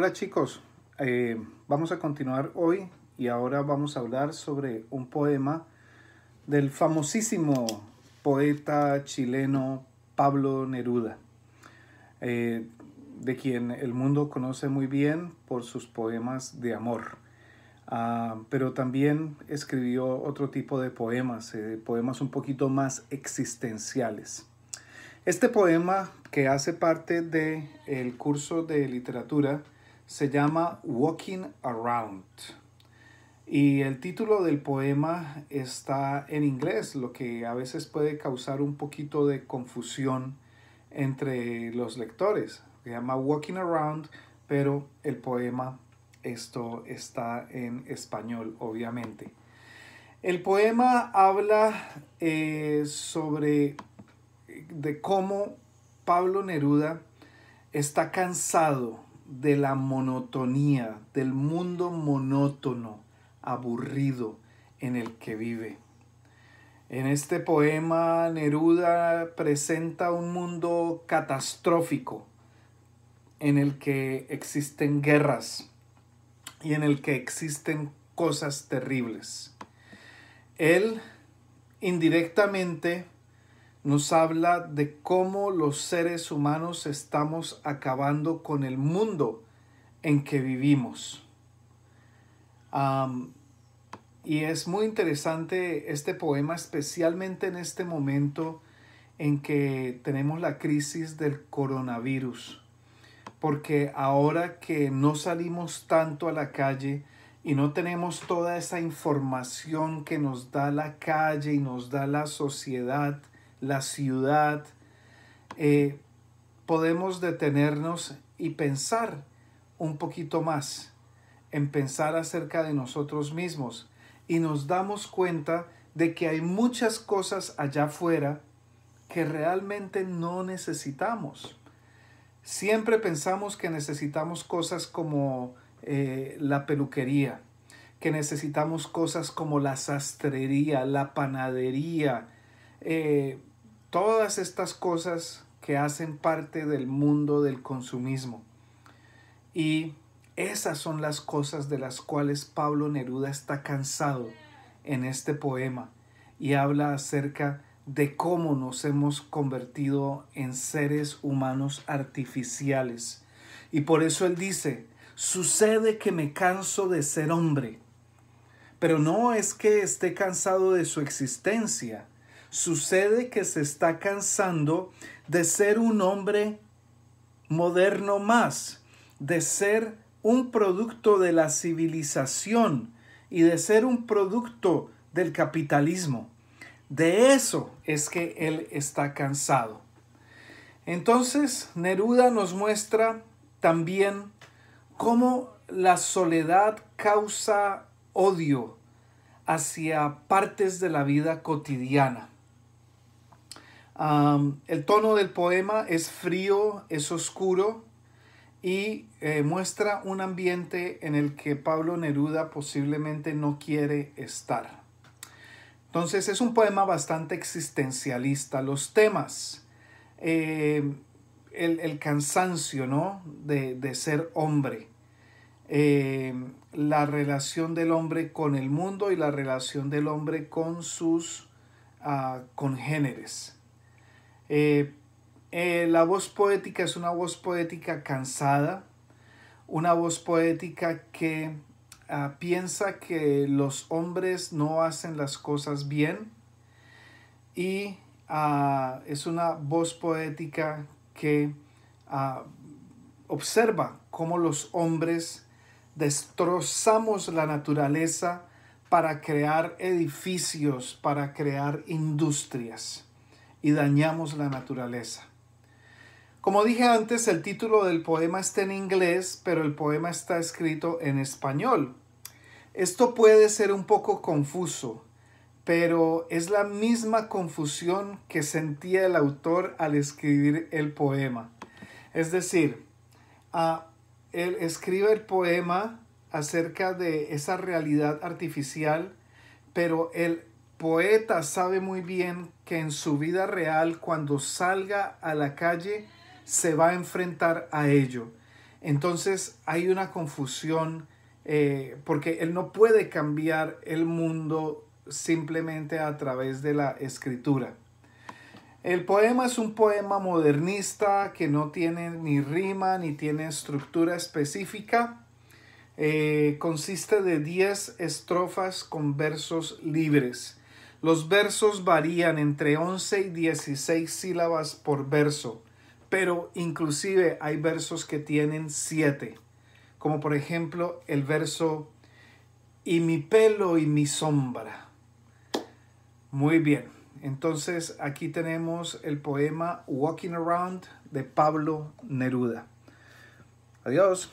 Hola chicos, eh, vamos a continuar hoy y ahora vamos a hablar sobre un poema del famosísimo poeta chileno Pablo Neruda, eh, de quien el mundo conoce muy bien por sus poemas de amor. Ah, pero también escribió otro tipo de poemas, eh, poemas un poquito más existenciales. Este poema que hace parte del curso de literatura se llama Walking Around. Y el título del poema está en inglés, lo que a veces puede causar un poquito de confusión entre los lectores. Se llama Walking Around, pero el poema, esto está en español, obviamente. El poema habla eh, sobre de cómo Pablo Neruda está cansado de la monotonía, del mundo monótono, aburrido en el que vive. En este poema Neruda presenta un mundo catastrófico en el que existen guerras y en el que existen cosas terribles. Él indirectamente nos habla de cómo los seres humanos estamos acabando con el mundo en que vivimos. y es muy interesante este poema, especialmente en este momento en que tenemos la crisis del coronavirus, porque ahora que no salimos tanto a la calle y no tenemos toda esa información que nos da la calle y nos da la sociedad, la ciudad, eh, podemos detenernos y pensar un poquito más en pensar acerca de nosotros mismos y nos damos cuenta de que hay muchas cosas allá afuera que realmente no necesitamos. Siempre pensamos que necesitamos cosas como eh, la peluquería, que necesitamos cosas como la sastrería, la panadería, eh, todas estas cosas que hacen parte del mundo del consumismo. Y esas son las cosas de las cuales Pablo Neruda está cansado en este poema y habla acerca de cómo nos hemos convertido en seres humanos artificiales. Y por eso él dice, sucede que me canso de ser hombre, pero no es que esté cansado de su existencia, Sucede que se está cansando de ser un hombre moderno más, de ser un producto de la civilización y de ser un producto del capitalismo. De eso es que él está cansado. Entonces, Neruda nos muestra también cómo la soledad causa odio hacia partes de la vida cotidiana el tono del poema es frío, es oscuro y eh, muestra un ambiente en el que Pablo Neruda posiblemente no quiere estar. Entonces es un poema bastante existencialista. Los temas, eh, el, cansancio de, ser hombre, eh, la relación del hombre con el mundo y la relación del hombre con sus ah, congéneres. Eh, eh, la voz poética es una voz poética cansada, una voz poética que ah, piensa que los hombres no hacen las cosas bien y ah, es una voz poética que ah, observa cómo los hombres destrozamos la naturaleza para crear edificios, para crear industrias y dañamos la naturaleza. Como dije antes, el título del poema está en inglés, pero el poema está escrito en español. Esto puede ser un poco confuso, pero es la misma confusión que sentía el autor al escribir el poema. Es decir, él escribe el poema acerca de esa realidad artificial, pero él poeta sabe muy bien que en su vida real, cuando salga a la calle, se va a enfrentar a ello. Entonces hay una confusión eh, porque él no puede cambiar el mundo simplemente a través de la escritura. El poema es un poema modernista que no tiene ni rima ni tiene estructura específica. Eh, consiste de 10 estrofas con versos libres. Los versos varían entre 11 y 16 sílabas por verso, pero inclusive hay versos que tienen 7, como por ejemplo el verso y mi pelo y mi sombra. Muy bien, entonces aquí tenemos el poema Walking Around de Pablo Neruda. Adiós.